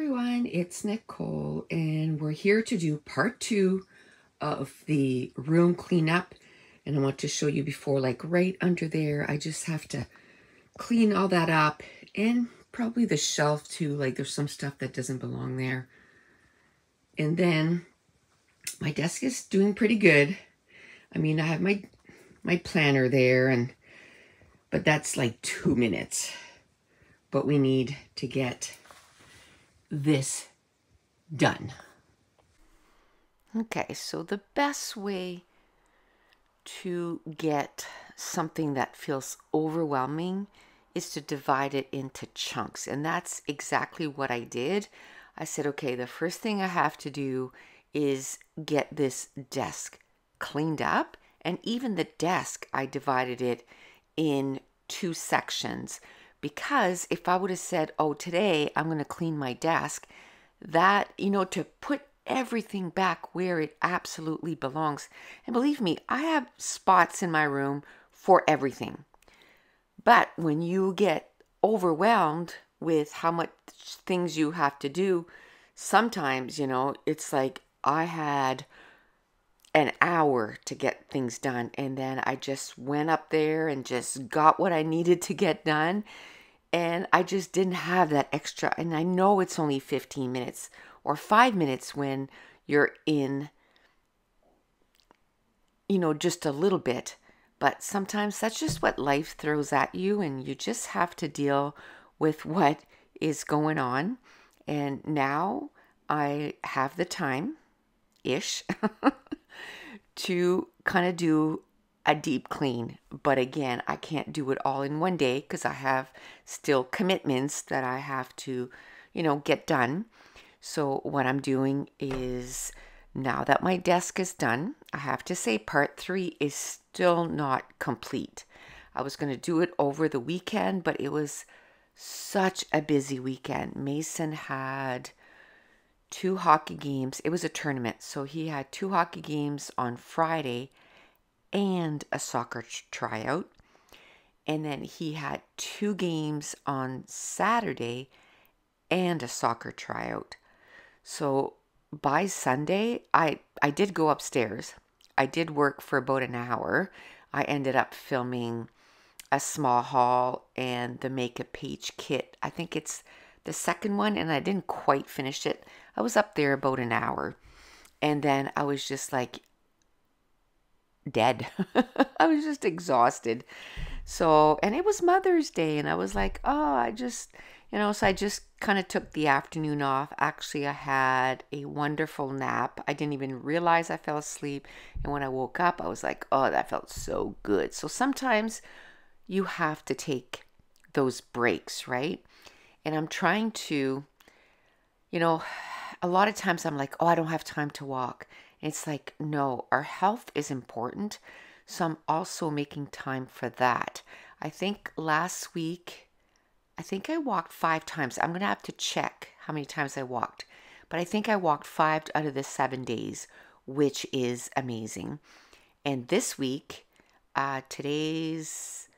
everyone, it's Nicole, and we're here to do part two of the room cleanup. And I want to show you before, like right under there, I just have to clean all that up and probably the shelf too. Like there's some stuff that doesn't belong there. And then my desk is doing pretty good. I mean, I have my my planner there and but that's like two minutes. But we need to get this done. Okay, so the best way to get something that feels overwhelming is to divide it into chunks. And that's exactly what I did. I said, okay, the first thing I have to do is get this desk cleaned up. And even the desk, I divided it in two sections because if I would have said, oh, today I'm going to clean my desk, that, you know, to put everything back where it absolutely belongs. And believe me, I have spots in my room for everything. But when you get overwhelmed with how much things you have to do, sometimes, you know, it's like I had an hour to get things done. And then I just went up there and just got what I needed to get done. And I just didn't have that extra. And I know it's only 15 minutes or five minutes when you're in, you know, just a little bit. But sometimes that's just what life throws at you. And you just have to deal with what is going on. And now I have the time ish. to kind of do a deep clean. But again, I can't do it all in one day because I have still commitments that I have to, you know, get done. So what I'm doing is now that my desk is done, I have to say part three is still not complete. I was going to do it over the weekend, but it was such a busy weekend. Mason had two hockey games. It was a tournament, so he had two hockey games on Friday and a soccer tryout. And then he had two games on Saturday and a soccer tryout. So by Sunday, I, I did go upstairs. I did work for about an hour. I ended up filming a small haul and the Make a Page kit. I think it's the second one, and I didn't quite finish it. I was up there about an hour and then I was just like dead. I was just exhausted. So, and it was Mother's Day, and I was like, oh, I just, you know, so I just kind of took the afternoon off. Actually, I had a wonderful nap. I didn't even realize I fell asleep. And when I woke up, I was like, oh, that felt so good. So sometimes you have to take those breaks, right? And I'm trying to, you know, a lot of times I'm like, oh, I don't have time to walk. And it's like, no, our health is important. So I'm also making time for that. I think last week, I think I walked five times. I'm going to have to check how many times I walked. But I think I walked five out of the seven days, which is amazing. And this week, uh, today's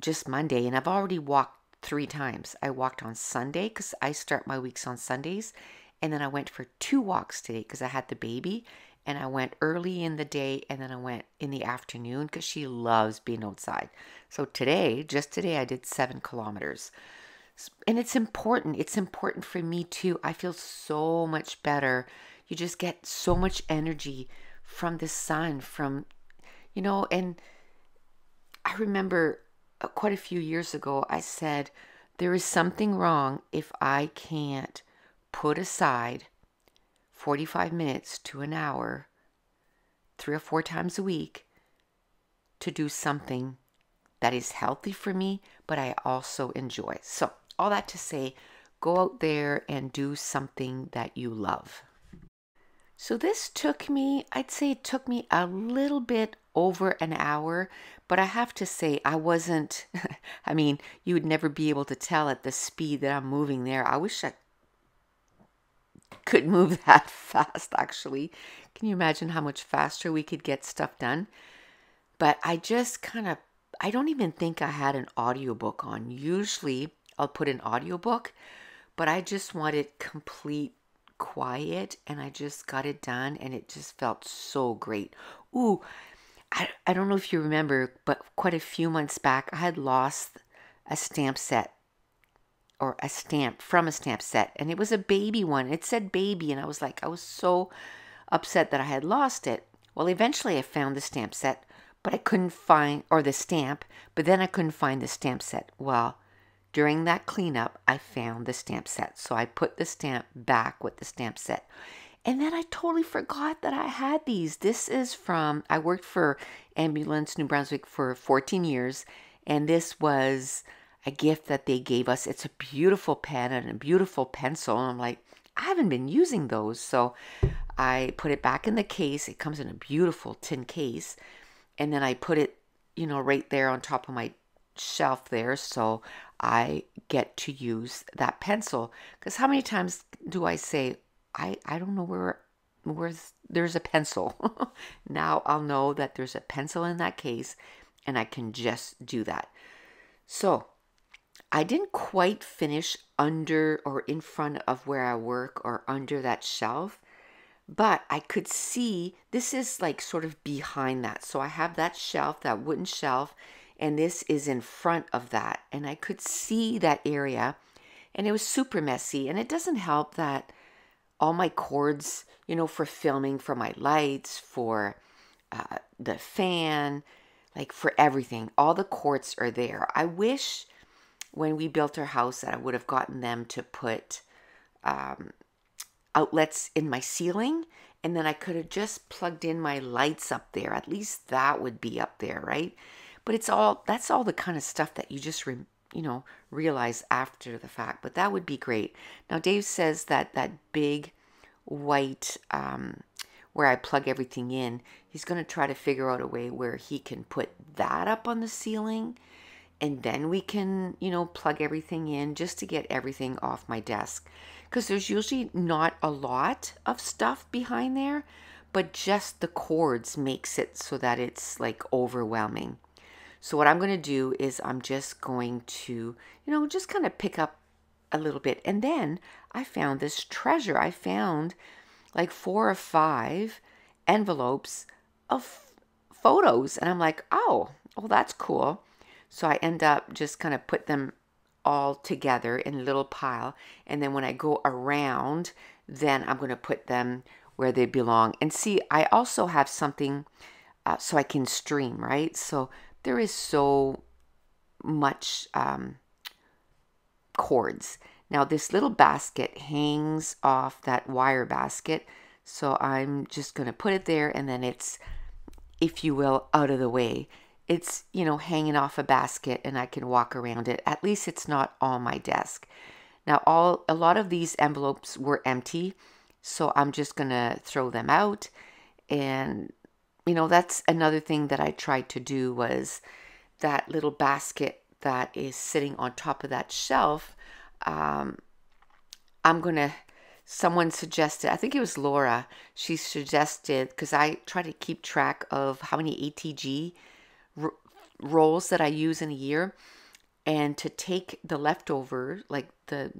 just Monday, and I've already walked three times. I walked on Sunday because I start my weeks on Sundays and then I went for two walks today because I had the baby and I went early in the day and then I went in the afternoon because she loves being outside. So today, just today, I did seven kilometers. And it's important. It's important for me too. I feel so much better. You just get so much energy from the sun, from, you know, and I remember uh, quite a few years ago, I said, there is something wrong if I can't put aside 45 minutes to an hour, three or four times a week, to do something that is healthy for me, but I also enjoy. So, all that to say, go out there and do something that you love. So, this took me, I'd say it took me a little bit over an hour, but I have to say, I wasn't, I mean, you would never be able to tell at the speed that I'm moving there. I wish I could move that fast, actually. Can you imagine how much faster we could get stuff done? But I just kind of, I don't even think I had an audiobook on. Usually I'll put an audiobook, but I just wanted complete quiet and I just got it done and it just felt so great. Ooh, I, I don't know if you remember, but quite a few months back, I had lost a stamp set or a stamp from a stamp set and it was a baby one it said baby and i was like i was so upset that i had lost it well eventually i found the stamp set but i couldn't find or the stamp but then i couldn't find the stamp set well during that cleanup i found the stamp set so i put the stamp back with the stamp set and then I totally forgot that I had these. This is from, I worked for Ambulance New Brunswick for 14 years, and this was a gift that they gave us. It's a beautiful pen and a beautiful pencil. And I'm like, I haven't been using those. So I put it back in the case. It comes in a beautiful tin case. And then I put it, you know, right there on top of my shelf there. So I get to use that pencil. Because how many times do I say, I, I don't know where where's there's a pencil. now I'll know that there's a pencil in that case and I can just do that. So I didn't quite finish under or in front of where I work or under that shelf, but I could see this is like sort of behind that. So I have that shelf, that wooden shelf, and this is in front of that. And I could see that area, and it was super messy. And it doesn't help that all my cords, you know, for filming, for my lights, for uh, the fan, like for everything, all the cords are there. I wish when we built our house that I would have gotten them to put um, outlets in my ceiling. And then I could have just plugged in my lights up there. At least that would be up there, right? But it's all that's all the kind of stuff that you just re, you know realize after the fact. But that would be great. Now Dave says that that big white um, where I plug everything in, he's going to try to figure out a way where he can put that up on the ceiling and then we can, you know, plug everything in just to get everything off my desk. Because there's usually not a lot of stuff behind there, but just the cords makes it so that it's like overwhelming. So what I'm going to do is I'm just going to, you know, just kind of pick up a little bit. And then I found this treasure. I found like four or five envelopes of photos. And I'm like, oh, well, that's cool. So I end up just kind of put them all together in a little pile. And then when I go around, then I'm going to put them where they belong. And see, I also have something uh, so I can stream, right? So there is so much um, cords. Now this little basket hangs off that wire basket. So I'm just going to put it there and then it's, if you will, out of the way it's, you know, hanging off a basket and I can walk around it. At least it's not on my desk. Now, all a lot of these envelopes were empty, so I'm just going to throw them out and you know, that's another thing that I tried to do was that little basket that is sitting on top of that shelf. Um, I'm going to someone suggested, I think it was Laura, she suggested, because I try to keep track of how many ATG r- rolls that I use in a year and to take the leftover, like the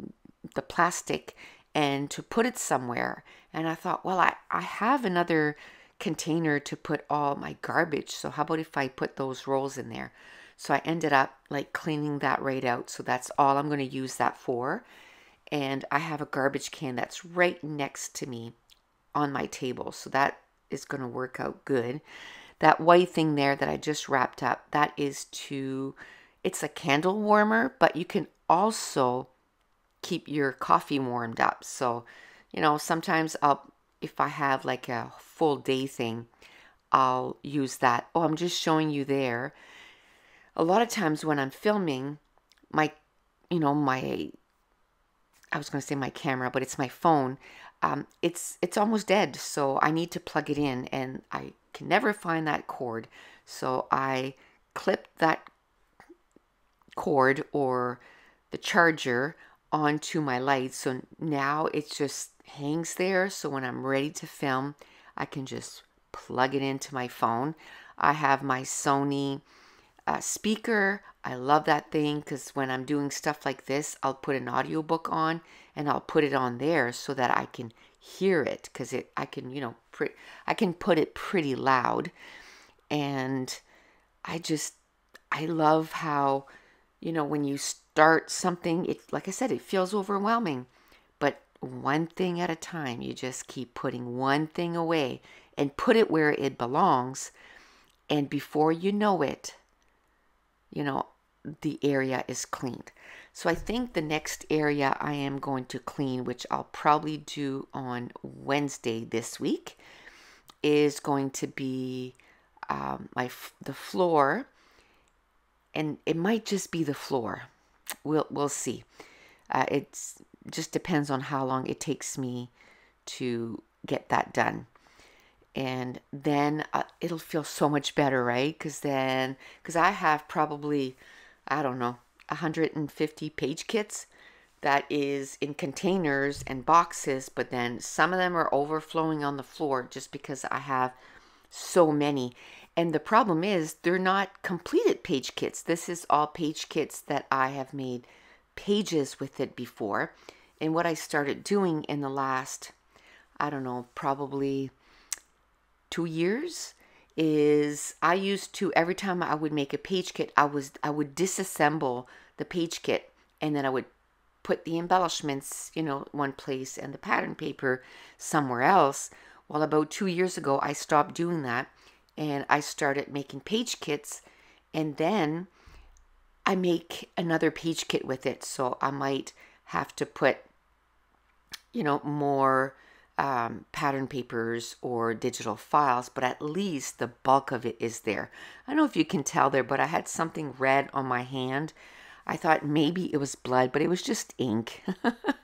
the plastic, and to put it somewhere. And I thought, well, I, I have another container to put all my garbage. So how about if I put those rolls in there? So I ended up like cleaning that right out. So that's all I'm going to use that for. And I have a garbage can that's right next to me on my table. So that is going to work out good. That white thing there that I just wrapped up, that is to, it's a candle warmer, but you can also keep your coffee warmed up. So, you know, sometimes I'll, if I have like a full day thing, I'll use that. Oh, I'm just showing you there. A lot of times when I'm filming, my, you know, my, I was going to say my camera, but it's my phone um, it's it's almost dead so I need to plug it in and I can never find that cord so I clipped that cord or the charger onto my light so now it just hangs there so when I'm ready to film I can just plug it into my phone I have my Sony uh, speaker I love that thing because when I'm doing stuff like this I'll put an audiobook on and I'll put it on there so that I can hear it because it I can you know pre- I can put it pretty loud, and I just I love how you know when you start something it like I said it feels overwhelming, but one thing at a time you just keep putting one thing away and put it where it belongs, and before you know it, you know the area is cleaned. So I think the next area I am going to clean, which I'll probably do on Wednesday this week, is going to be um, my the floor, and it might just be the floor. We'll we'll see. Uh, it just depends on how long it takes me to get that done and then uh, it'll feel so much better right because then because i have probably i don't know 150 page kits that is in containers and boxes, but then some of them are overflowing on the floor just because I have so many. And the problem is, they're not completed page kits. This is all page kits that I have made pages with it before. And what I started doing in the last, I don't know, probably two years is I used to every time I would make a page kit, I was I would disassemble the page kit and then I would put the embellishments, you know, one place and the pattern paper somewhere else. Well, about 2 years ago I stopped doing that and I started making page kits and then I make another page kit with it. So I might have to put you know more um, pattern papers or digital files, but at least the bulk of it is there. I don't know if you can tell there, but I had something red on my hand. I thought maybe it was blood, but it was just ink.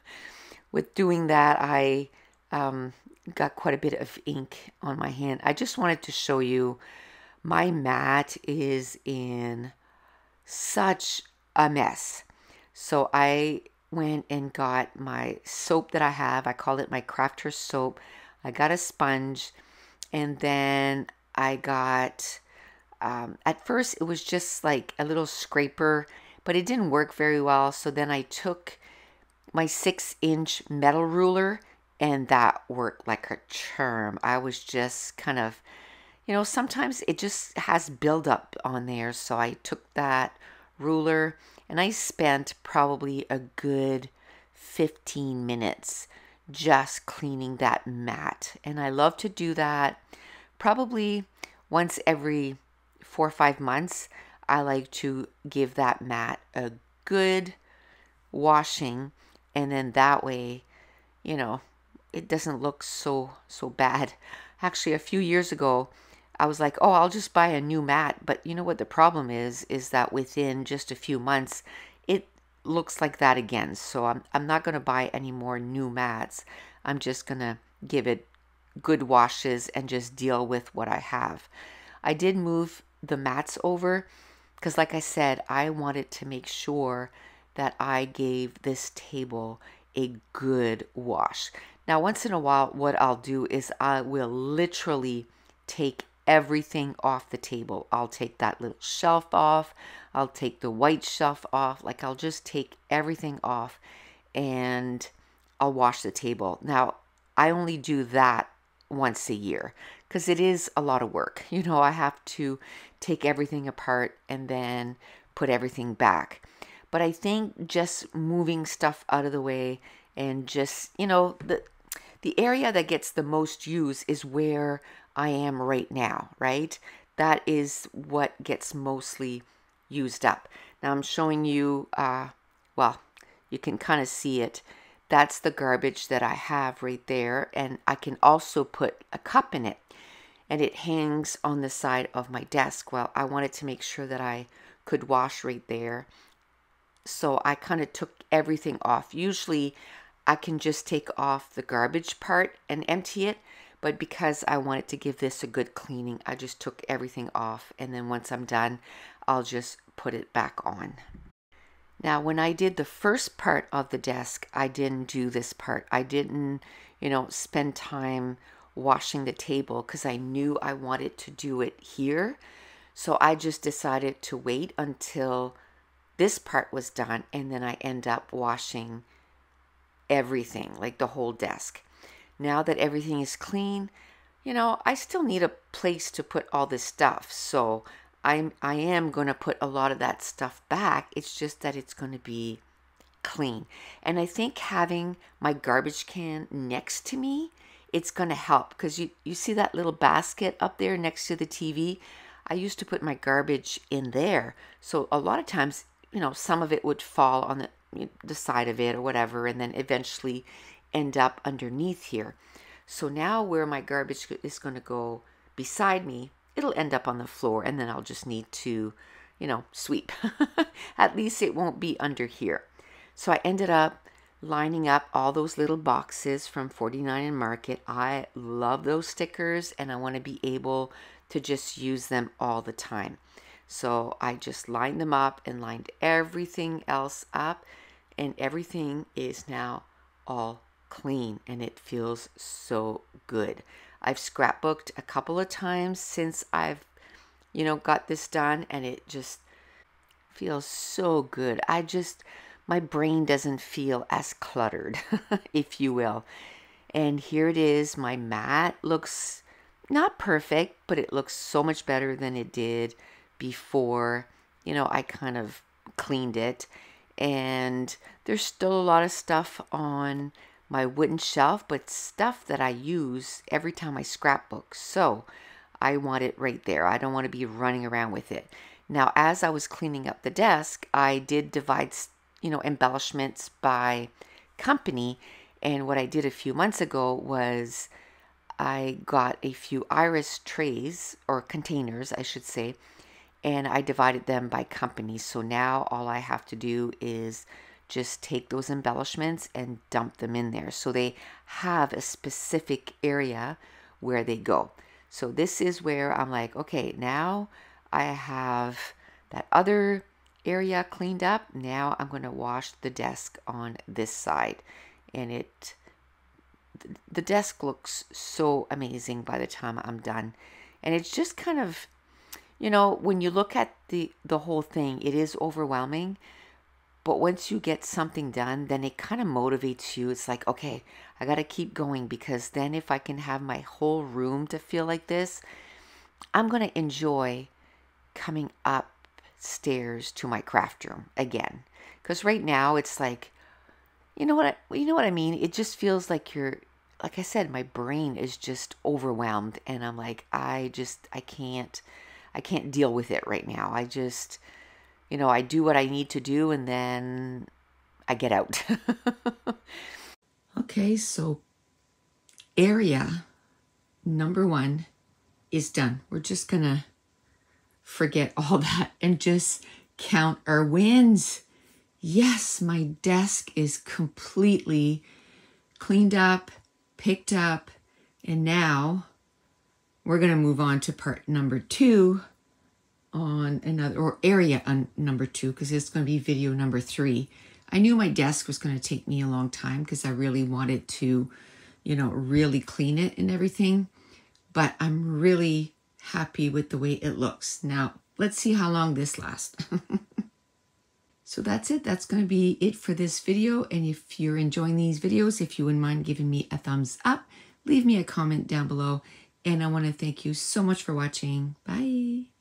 With doing that, I um, got quite a bit of ink on my hand. I just wanted to show you my mat is in such a mess. So I went and got my soap that I have. I call it my crafter soap. I got a sponge and then I got, um, at first it was just like a little scraper, but it didn't work very well. So then I took my six inch metal ruler and that worked like a charm. I was just kind of, you know, sometimes it just has buildup on there. So I took that ruler and I spent probably a good 15 minutes just cleaning that mat. And I love to do that probably once every four or five months. I like to give that mat a good washing. And then that way, you know, it doesn't look so, so bad. Actually, a few years ago, I was like, oh, I'll just buy a new mat. But you know what the problem is, is that within just a few months, it looks like that again. So I'm, I'm not going to buy any more new mats. I'm just going to give it good washes and just deal with what I have. I did move the mats over because like I said, I wanted to make sure that I gave this table a good wash. Now, once in a while, what I'll do is I will literally take everything off the table. I'll take that little shelf off. I'll take the white shelf off. Like I'll just take everything off and I'll wash the table. Now, I only do that once a year because it is a lot of work. You know, I have to take everything apart and then put everything back. But I think just moving stuff out of the way and just, you know, the the area that gets the most use is where I am right now, right? That is what gets mostly used up. Now I'm showing you, uh, well, you can kind of see it. That's the garbage that I have right there. And I can also put a cup in it and it hangs on the side of my desk. Well, I wanted to make sure that I could wash right there. So I kind of took everything off. Usually I can just take off the garbage part and empty it, but because I wanted to give this a good cleaning, I just took everything off. And then once I'm done, I'll just put it back on. Now, when I did the first part of the desk, I didn't do this part. I didn't, you know, spend time washing the table because I knew I wanted to do it here. So I just decided to wait until this part was done and then I end up washing everything, like the whole desk. Now that everything is clean, you know, I still need a place to put all this stuff. So I'm, I am going to put a lot of that stuff back. It's just that it's going to be clean. And I think having my garbage can next to me, it's going to help because you, you see that little basket up there next to the TV? I used to put my garbage in there. So a lot of times, you know, some of it would fall on the, the side of it or whatever, and then eventually end up underneath here. So now where my garbage is going to go beside me, it'll end up on the floor and then I'll just need to, you know, sweep. At least it won't be under here. So I ended up lining up all those little boxes from 49 and Market. I love those stickers and I want to be able to just use them all the time. So I just lined them up and lined everything else up and everything is now all clean and it feels so good. I've scrapbooked a couple of times since I've, you know, got this done and it just feels so good. I just, my brain doesn't feel as cluttered, if you will. And here it is. My mat looks not perfect, but it looks so much better than it did before, you know, I kind of cleaned it. And there's still a lot of stuff on my wooden shelf, but stuff that I use every time I scrapbook. So I want it right there. I don't want to be running around with it. Now, as I was cleaning up the desk, I did divide, you know, embellishments by company. And what I did a few months ago was I got a few iris trays or containers, I should say, and I divided them by company. So now all I have to do is just take those embellishments and dump them in there. So they have a specific area where they go. So this is where I'm like, okay, now I have that other area cleaned up. Now I'm going to wash the desk on this side. And it, the desk looks so amazing by the time I'm done. And it's just kind of, you know, when you look at the, the whole thing, it is overwhelming but once you get something done, then it kind of motivates you. It's like, okay, I got to keep going because then if I can have my whole room to feel like this, I'm going to enjoy coming upstairs to my craft room again. Cuz right now it's like you know what I, you know what I mean? It just feels like you're like I said my brain is just overwhelmed and I'm like I just I can't I can't deal with it right now. I just you know, I do what I need to do and then I get out. okay, so area number one is done. We're just going to forget all that and just count our wins. Yes, my desk is completely cleaned up, picked up, and now we're going to move on to part number two on another, or area on number two, because it's going to be video number three. I knew my desk was going to take me a long time because I really wanted to, you know, really clean it and everything. But I'm really happy with the way it looks. Now, let's see how long this lasts. so that's it. That's going to be it for this video. And if you're enjoying these videos, if you wouldn't mind giving me a thumbs up, leave me a comment down below. And I want to thank you so much for watching. Bye.